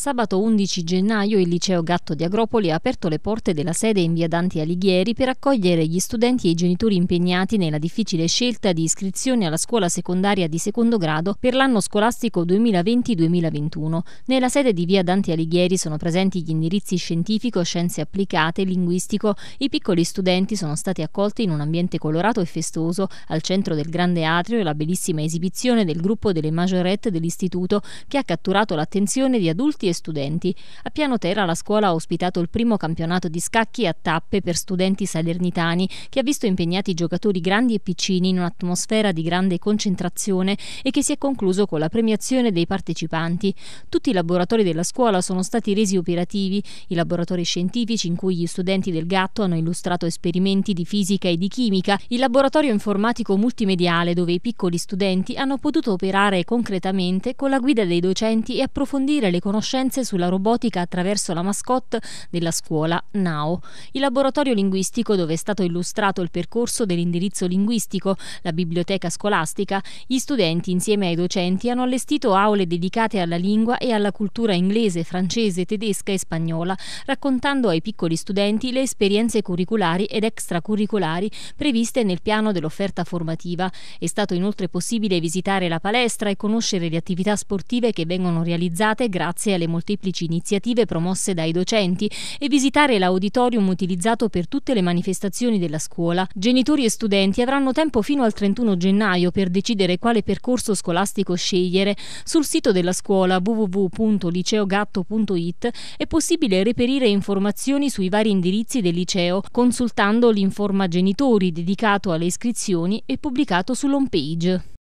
Sabato 11 gennaio il liceo Gatto di Agropoli ha aperto le porte della sede in via Dante Alighieri per accogliere gli studenti e i genitori impegnati nella difficile scelta di iscrizione alla scuola secondaria di secondo grado per l'anno scolastico 2020-2021. Nella sede di via Dante Alighieri sono presenti gli indirizzi scientifico, scienze applicate, linguistico. I piccoli studenti sono stati accolti in un ambiente colorato e festoso al centro del grande atrio e la bellissima esibizione del gruppo delle majorette dell'istituto che ha catturato l'attenzione di adulti e e studenti. A Piano Terra la scuola ha ospitato il primo campionato di scacchi a tappe per studenti salernitani che ha visto impegnati giocatori grandi e piccini in un'atmosfera di grande concentrazione e che si è concluso con la premiazione dei partecipanti. Tutti i laboratori della scuola sono stati resi operativi, i laboratori scientifici in cui gli studenti del gatto hanno illustrato esperimenti di fisica e di chimica, il laboratorio informatico multimediale dove i piccoli studenti hanno potuto operare concretamente con la guida dei docenti e approfondire le conoscenze conoscenze sulla robotica attraverso la mascotte della scuola NAO, il laboratorio linguistico dove è stato illustrato il percorso dell'indirizzo linguistico, la biblioteca scolastica, gli studenti insieme ai docenti hanno allestito aule dedicate alla lingua e alla cultura inglese, francese, tedesca e spagnola, raccontando ai piccoli studenti le esperienze curriculari ed extracurriculari previste nel piano dell'offerta formativa. È stato inoltre possibile visitare la palestra e conoscere le attività sportive che vengono realizzate grazie alle molteplici iniziative promosse dai docenti e visitare l'auditorium utilizzato per tutte le manifestazioni della scuola. Genitori e studenti avranno tempo fino al 31 gennaio per decidere quale percorso scolastico scegliere. Sul sito della scuola www.liceogatto.it è possibile reperire informazioni sui vari indirizzi del liceo consultando l'informa genitori dedicato alle iscrizioni e pubblicato sull'homepage.